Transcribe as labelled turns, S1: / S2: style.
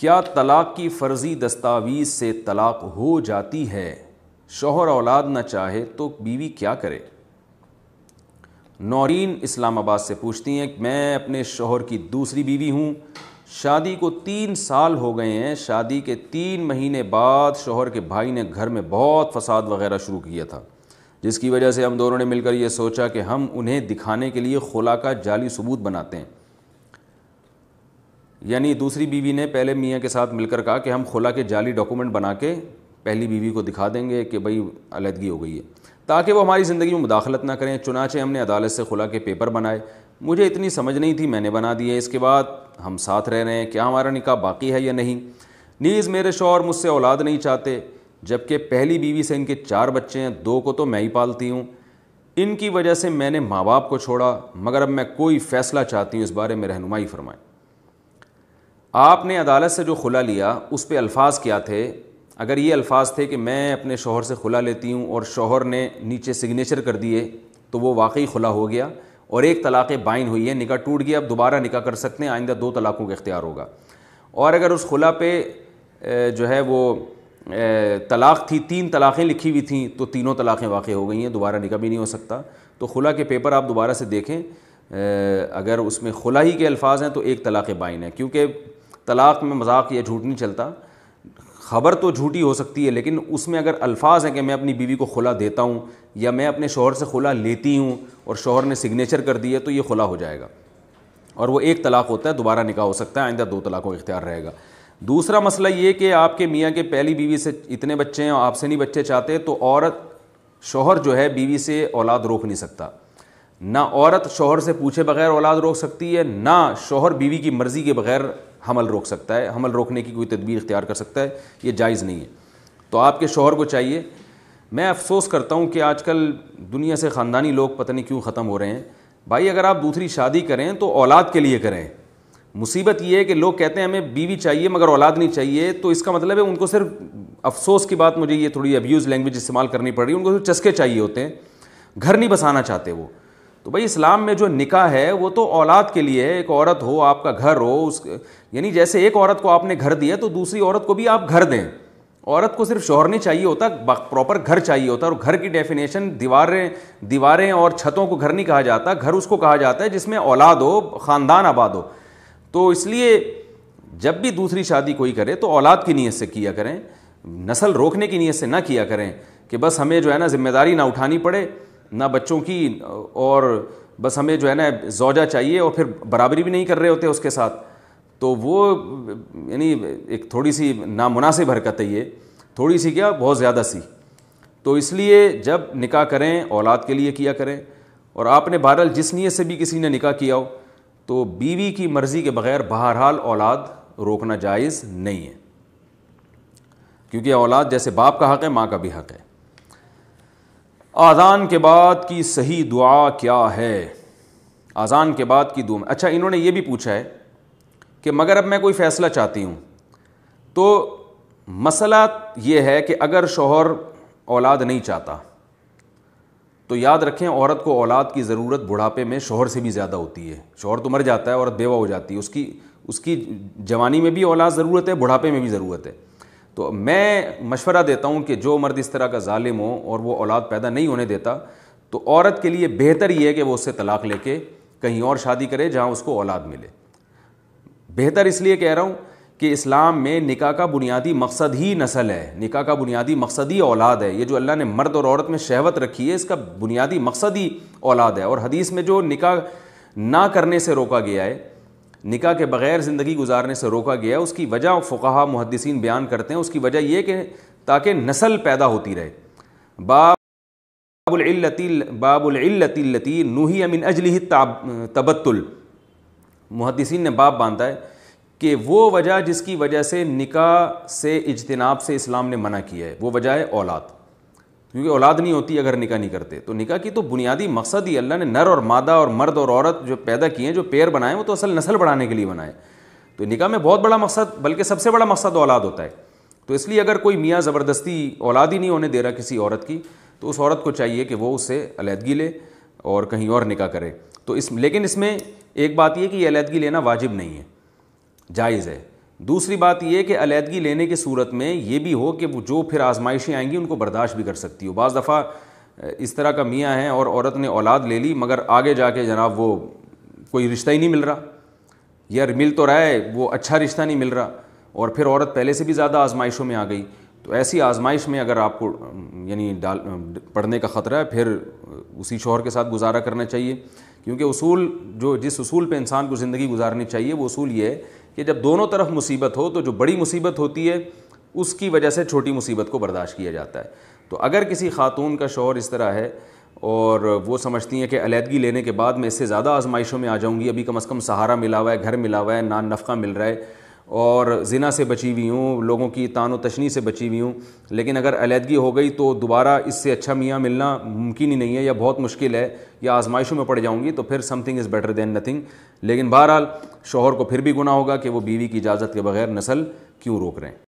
S1: क्या तलाक़ की फ़र्ज़ी दस्तावीज़ से तलाक़ हो जाती है शोहर औलाद ना चाहे तो बीवी क्या करे नौरीन इस्लामाबाद से पूछती हैं कि मैं अपने शोहर की दूसरी बीवी हूँ शादी को तीन साल हो गए हैं शादी के तीन महीने बाद शोहर के भाई ने घर में बहुत फसाद वगैरह शुरू किया था जिसकी वजह से हम दोनों ने मिलकर यह सोचा कि हम उन्हें दिखाने के लिए खुला का जाली सबूत बनाते हैं यानी दूसरी बीवी ने पहले मियाँ के साथ मिलकर कहा कि हम खुला के जाली डॉक्यूमेंट बना के पहली बीवी को दिखा देंगे कि भाई अलहदगी हो गई है ताकि वो हमारी ज़िंदगी में मुदाखलत ना करें चुनाचे हमने अदालत से खुला के पेपर बनाए मुझे इतनी समझ नहीं थी मैंने बना दिए इसके बाद हम साथ रह रहे हैं क्या हमारा निकाह बाकी है या नहीं नीज़ मेरे शोर मुझसे औलाद नहीं चाहते जबकि पहली बीवी से इनके चार बच्चे हैं दो को तो मैं ही पालती हूँ इनकी वजह से मैंने माँ बाप को छोड़ा मगर अब मैं कोई फ़ैसला चाहती हूँ इस बारे में रहनुमाई फरमाएँ आपने अदालत से जो खुला लिया उस पर अल्फाज क्या थे अगर ये अल्फाज थे कि मैं अपने शोहर से खुला लेती हूँ और शोहर ने नीचे सिग्नेचर कर दिए तो वो वाकई खुला हो गया और एक तलाक़ बाइन हुई है निका टूट गया अब दोबारा निका कर सकते हैं आइंदा दो तलाक़ों का इख्तियार होगा और अगर उस खुला पे जो है वो तलाक़ थी तीन तलाक़ें लिखी हुई थी तो तीनों तलाक़ें वाक़ हो गई हैं दोबारा निका भी नहीं हो सकता तो खुला के पेपर आप दोबारा से देखें अगर उसमें खुला ही के अल्फाज हैं तो एक तलाक़ बाइन है क्योंकि तलाक़ में मजाक या झूठ नहीं चलता ख़बर तो झूठी हो सकती है लेकिन उसमें अगर अल्फाज हैं कि मैं अपनी बीवी को खुला देता हूँ या मैं अपने शोहर से खुला लेती हूँ और शोहर ने सिग्नेचर कर दिया तो ये खुला हो जाएगा और वो एक तलाक होता है दोबारा निकाह हो सकता है आइंदा दो तलाक़ों का इख्तियार रहेगा दूसरा मसला ये कि आपके मियाँ के पहली बीवी से इतने बच्चे हैं आपसे नहीं बच्चे चाहते तो औरत शोहर जो है बीवी से औलाद रोक नहीं सकता ना औरत शोहर से पूछे बगैर औलाद रोक सकती है ना शोहर बीवी की मर्ज़ी के बगैर हमल रोक सकता है हमल रोकने की कोई तदबीर इख्तियार कर सकता है ये जायज़ नहीं है तो आपके शोहर को चाहिए मैं अफसोस करता हूँ कि आजकल दुनिया से ख़ानदानी लोग पता नहीं क्यों ख़त्म हो रहे हैं भाई अगर आप दूसरी शादी करें तो औलाद के लिए करें मुसीबत यह है कि लोग कहते हैं हमें बीवी चाहिए मगर औलाद नहीं चाहिए तो इसका मतलब है उनको सिर्फ अफसोस की बात मुझे ये थोड़ी अब्यूज़ लैंग्वेज इस्तेमाल करनी पड़ रही है उनको सिर्फ चस्के चाहिए होते हैं घर नहीं बसाना चाहते वो तो भाई इस्लाम में जो निका है वो तो औलाद के लिए है एक औरत हो आपका घर हो उस यानी जैसे एक औरत को आपने घर दिया तो दूसरी औरत को भी आप घर दें औरत को सिर्फ शोहर नहीं चाहिए होता प्रॉपर घर चाहिए होता और घर की डेफिनेशन दीवारें दीवारें और छतों को घर नहीं कहा जाता घर उसको कहा जाता है जिसमें औलाद हो ख़ानदान आबाद हो तो इसलिए जब भी दूसरी शादी कोई करे तो औलाद की नीयत से किया करें नस्ल रोकने की नीयत से ना किया करें कि बस हमें जो है ना जिम्मेदारी ना उठानी पड़े ना बच्चों की और बस हमें जो है ना जोजा चाहिए और फिर बराबरी भी नहीं कर रहे होते उसके साथ तो वो यानी एक थोड़ी सी नामुनासिब हरकत है ये थोड़ी सी क्या बहुत ज़्यादा सी तो इसलिए जब निकाह करें औलाद के लिए किया करें और आपने बहरहाल जिस नीयत से भी किसी ने निकाह किया हो तो बीवी की मर्ज़ी के बग़ैर बहरहाल औलाद रोकना जायज़ नहीं है क्योंकि औलाद जैसे बाप का हक़ है माँ का भी हक़ है आज़ान के बाद की सही दुआ क्या है आज़ान के बाद की दुआ अच्छा इन्होंने ये भी पूछा है कि मगर अब मैं कोई फ़ैसला चाहती हूँ तो मसला ये है कि अगर शोहर औलाद नहीं चाहता तो याद रखें औरत को औलाद की ज़रूरत बुढ़ापे में शोहर से भी ज़्यादा होती है शोहर तो मर जाता है औरत बेवा हो जाती है उसकी उसकी जवानी में भी औलाद ज़रूरत है बुढ़ापे में भी ज़रूरत है तो मैं मशवरा देता हूँ कि जो मर्द इस तरह का ालिम हो और वो औलाद पैदा नहीं होने देता तो औरत के लिए बेहतर ये है कि वो उससे तलाक़ लेके कहीं और शादी करे जहाँ उसको औलाद मिले बेहतर इसलिए कह रहा हूँ कि इस्लाम में निका का बुनियादी मकसद ही नसल है निका का बुनियादी मकसद ही औलाद है ये जो अल्लाह ने मर्द और औरत में शहवत रखी है इसका बुनियादी मकसद ही औलाद है और हदीस में जो निका ना करने से रोका गया है निका के बग़ैर ज़िंदगी गुजारने से रोका गया उसकी वजह फ़ुकाहा मुहदसिन बयान करते हैं उसकी वजह यह कि ताकि नस्ल पैदा होती रहे बाबुल्लती बाबुल्लती नूही अमिन अजली तबत्तुल मुहदसिन ने बाप बांधा है कि वो वजह जिसकी वजह से निका से इजतनाब से इस्लाम ने मना किया है वो वजह है औलाद क्योंकि औलाद नहीं होती अगर निका नहीं करते तो निका की तो बुनियादी मकसद ही अल्लाह ने नर और मादा और मर्द और औरत जो पैदा किए हैं जो पेयर बनाए वो तो असल नस्ल बढ़ाने के लिए बनाए तो निका में बहुत बड़ा मकसद बल्कि सबसे बड़ा मकसद औलाद होता है तो इसलिए अगर कोई मियाँ ज़बरदस्ती औलाद ही नहीं होने दे रहा किसी औरत की तो उस औरत को चाहिए कि वो उससे अलीहदगी ले और कहीं और निका करे तो इस लेकिन इसमें एक बात यह कि ये अलीहदगी लेना वाजिब नहीं है जायज़ है दूसरी बात यह कि अलीहदगी लेने की सूरत में ये भी हो कि वो जो फिर आजमाइशें आएंगी उनको बर्दाश्त भी कर सकती हो बज़ दफ़ा इस तरह का मियाँ हैं और औरत ने औलाद ले ली मगर आगे जाके जनाब वो कोई रिश्ता ही नहीं मिल रहा यार मिल तो रहा है वो अच्छा रिश्ता नहीं मिल रहा और फिर औरत पहले से भी ज़्यादा आजमाइशों में आ गई तो ऐसी आजमाइश में अगर आपको यानी डाल पढ़ने का ख़तरा है फिर उसी शोहर के साथ गुजारा करना चाहिए क्योंकि उसूल जो जिस उसूल पे इंसान को ज़िंदगी गुजारनी चाहिए वो उसूल ये है कि जब दोनों तरफ मुसीबत हो तो जो बड़ी मुसीबत होती है उसकी वजह से छोटी मुसीबत को बर्दाश्त किया जाता है तो अगर किसी खातून का शोहर इस तरह है और वो समझती हैं कि अलीहदगी लेने के बाद मैं इससे ज़्यादा आजमाइशों में आ जाऊँगी अभी कम अज़ कम सहारा मिला हुआ है घर मिला हुआ है ना नफ़ा मिल रहा है और ज़िना से बची हुई हूँ लोगों की तान व तशनी से बची हुई हूँ लेकिन अगर अलीहदगी हो गई तो दोबारा इससे अच्छा मियाँ मिलना मुमकिन ही नहीं है या बहुत मुश्किल है या आजमाइशों में पड़ जाऊँगी तो फिर something is better than nothing लेकिन बहरहाल शोहर को फिर भी गुना होगा कि वो बीवी की इजाज़त के बगैर नस्ल क्यों रोक रहे हैं